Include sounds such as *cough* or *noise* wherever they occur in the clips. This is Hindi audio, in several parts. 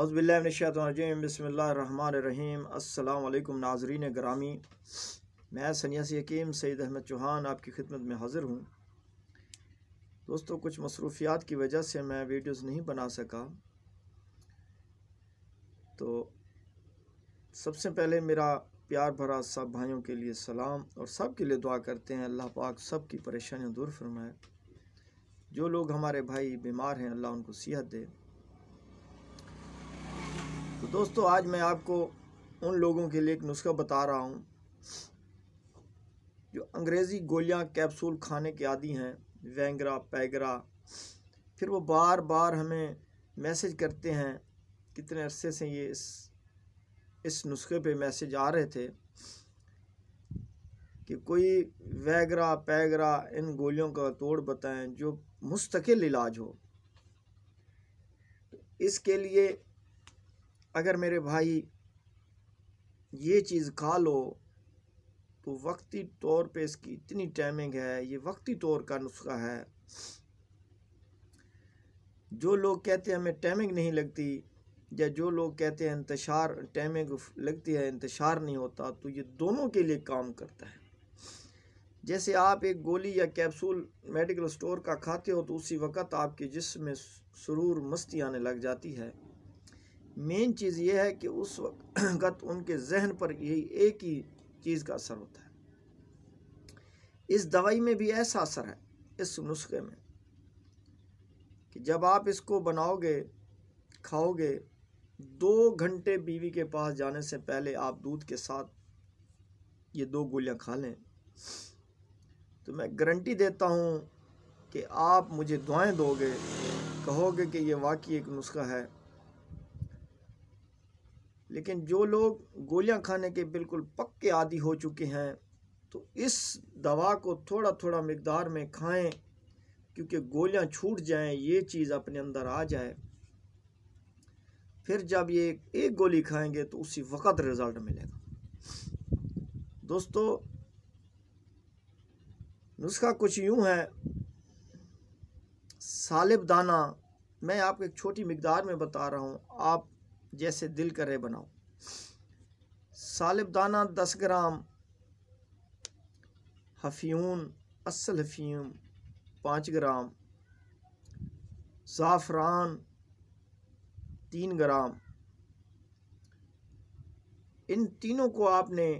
अज़बिल्लाशतरजीम बसमीम अल्लाम नाजरीन ग्रामी मैं सन्यासी हकीम सईद अहमद चौहान आपकी खिदमत में हाज़िर हूँ दोस्तों कुछ मसरूफियात की वजह से मैं वीडियोज़ नहीं बना सका तो सबसे पहले मेरा प्यार भरा सब भाइयों के लिए सलाम और सब के लिए दुआ करते हैं अल्लाह पाक सब की परेशानियाँ दूर फरमाए जो लोग हमारे भाई बीमार हैं अल्लाह उनको सेहत दे तो दोस्तों आज मैं आपको उन लोगों के लिए एक नुस्खा बता रहा हूँ जो अंग्रेज़ी गोलियाँ कैप्सूल खाने के आदि हैं वैंगरा पैगरा फिर वो बार बार हमें मैसेज करते हैं कितने अरसे से ये इस इस नुस्खे पे मैसेज आ रहे थे कि कोई वैगरा पैगरा इन गोलियों का तोड़ बताएं जो मुस्तकिल इलाज हो इसके लिए अगर मेरे भाई ये चीज़ खा लो तो वक्ती तौर पे इसकी इतनी टाइमिंग है ये वक्ती तौर का नुस्खा है जो लोग कहते हैं हमें टाइमिंग नहीं लगती या जो लोग कहते हैं इंतशार टाइमिंग लगती है इंतशार नहीं होता तो ये दोनों के लिए काम करता है जैसे आप एक गोली या कैप्सूल मेडिकल स्टोर का खाते हो तो उसी वक्त आपके जिसम में सुरूर मस्ती आने लग जाती है मेन चीज़ यह है कि उस वक्त *clears throat* उनके जहन पर यही एक ही चीज़ का असर होता है इस दवाई में भी ऐसा असर है इस नुस्खे में कि जब आप इसको बनाओगे खाओगे दो घंटे बीवी के पास जाने से पहले आप दूध के साथ ये दो गोलियां खा लें तो मैं गारंटी देता हूँ कि आप मुझे दुआएं दोगे कहोगे कि ये वाकई एक नुस्खा है लेकिन जो लोग गोलियां खाने के बिल्कुल पक्के आदि हो चुके हैं तो इस दवा को थोड़ा थोड़ा मकदार में खाएं क्योंकि गोलियां छूट जाएं ये चीज़ अपने अंदर आ जाए फिर जब ये एक गोली खाएंगे तो उसी वक़्त रिज़ल्ट मिलेगा दोस्तों नुस्खा कुछ यूँ है सालिब दाना मैं आपको एक छोटी मकदार में बता रहा हूँ आप जैसे दिल करे बनाओ सालिब दाना दस ग्राम हफियून असल हफीम पाँच ग्राम ज़ाफ़रान तीन ग्राम इन तीनों को आपने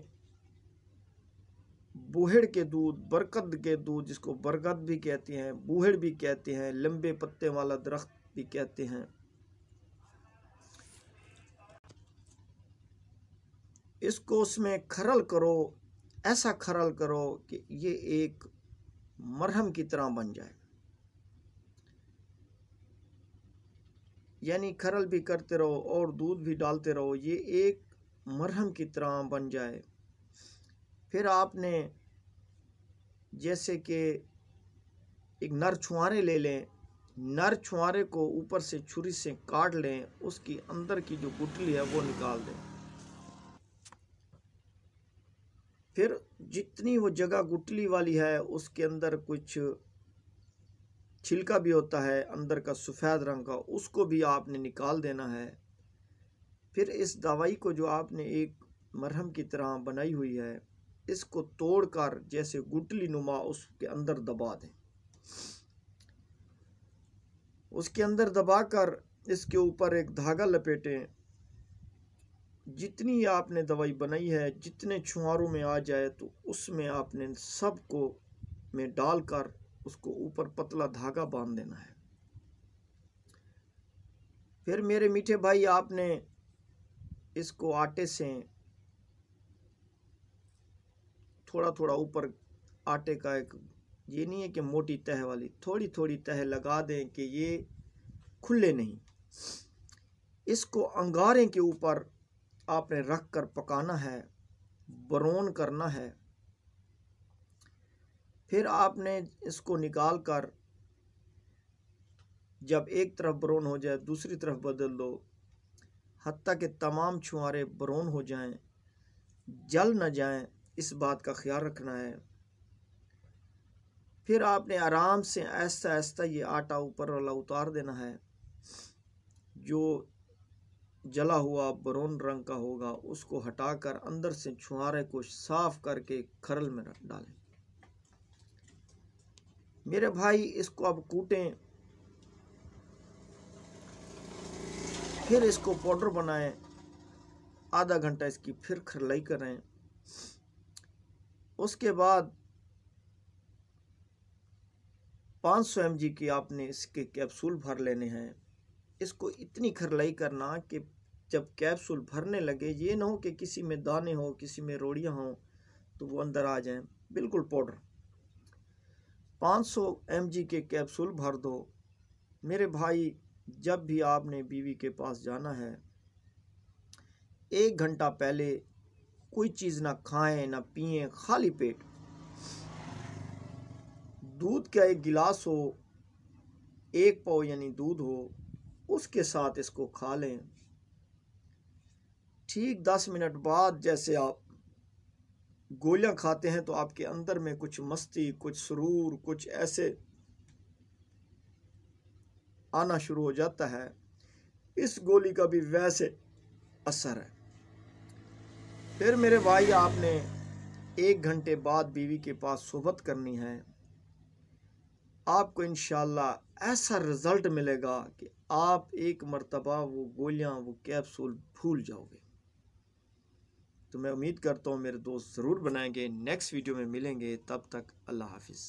बूहेड़ के दूध बरकद के दूध जिसको बरगद भी कहते हैं बूहेड़ भी कहते हैं लंबे पत्ते वाला दरख्त भी कहते हैं इसको उसमें खरल करो ऐसा खरल करो कि ये एक मरहम की तरह बन जाए यानी खरल भी करते रहो और दूध भी डालते रहो ये एक मरहम की तरह बन जाए फिर आपने जैसे कि एक नर छुआरे ले लें नर छुआरे को ऊपर से छुरी से काट लें उसकी अंदर की जो गुटली है वो निकाल दें फिर जितनी वो जगह गुटली वाली है उसके अंदर कुछ छिलका भी होता है अंदर का सफ़ेद रंग का उसको भी आपने निकाल देना है फिर इस दवाई को जो आपने एक मरहम की तरह बनाई हुई है इसको तोड़कर जैसे गुटली नुमा उसके अंदर दबा दें उसके अंदर दबाकर इसके ऊपर एक धागा लपेटें जितनी आपने दवाई बनाई है जितने छुहारों में आ जाए तो उसमें आपने सब को में डालकर उसको ऊपर पतला धागा बांध देना है फिर मेरे मीठे भाई आपने इसको आटे से थोड़ा थोड़ा ऊपर आटे का एक ये नहीं है कि मोटी तह वाली थोड़ी थोड़ी तह लगा दें कि ये खुले नहीं इसको अंगारे के ऊपर आपने रख कर पकाना है ब्रोन करना है फिर आपने इसको निकाल कर जब एक तरफ ब्रोन हो जाए दूसरी तरफ बदल दो हती के तमाम छुआरे ब्रोन हो जाएं जल न जाएं इस बात का ख्याल रखना है फिर आपने आराम से ऐसा ऐसा ये आटा ऊपर वाला उतार देना है जो जला हुआ ब्राउन रंग का होगा उसको हटाकर अंदर से छुहारे को साफ करके खरल में डालें मेरे भाई इसको अब कूटें फिर इसको पाउडर बनाएं आधा घंटा इसकी फिर खरलाई करें उसके बाद 500 सौ की आपने इसके कैप्सूल भर लेने हैं इसको इतनी खरलाई करना कि जब कैप्सूल भरने लगे ये ना हो कि किसी में दाने हो किसी में रोड़ियाँ हों तो वो अंदर आ जाएं बिल्कुल पाउडर 500 सौ के कैप्सूल भर दो मेरे भाई जब भी आपने बीवी के पास जाना है एक घंटा पहले कोई चीज़ ना खाएं ना पिए खाली पेट दूध का एक गिलास हो एक पाव यानी दूध हो उसके साथ इसको खा लें ठीक दस मिनट बाद जैसे आप गोलियां खाते हैं तो आपके अंदर में कुछ मस्ती कुछ सुरूर कुछ ऐसे आना शुरू हो जाता है इस गोली का भी वैसे असर है फिर मेरे भाई आपने एक घंटे बाद बीवी के पास सोबत करनी है आपको इन ऐसा रिज़ल्ट मिलेगा कि आप एक मरतबा वो गोलियां वो कैप्सूल भूल जाओगे तो मैं उम्मीद करता हूँ मेरे दोस्त ज़रूर बनाएंगे नेक्स्ट वीडियो में मिलेंगे तब तक अल्लाह हाफिज़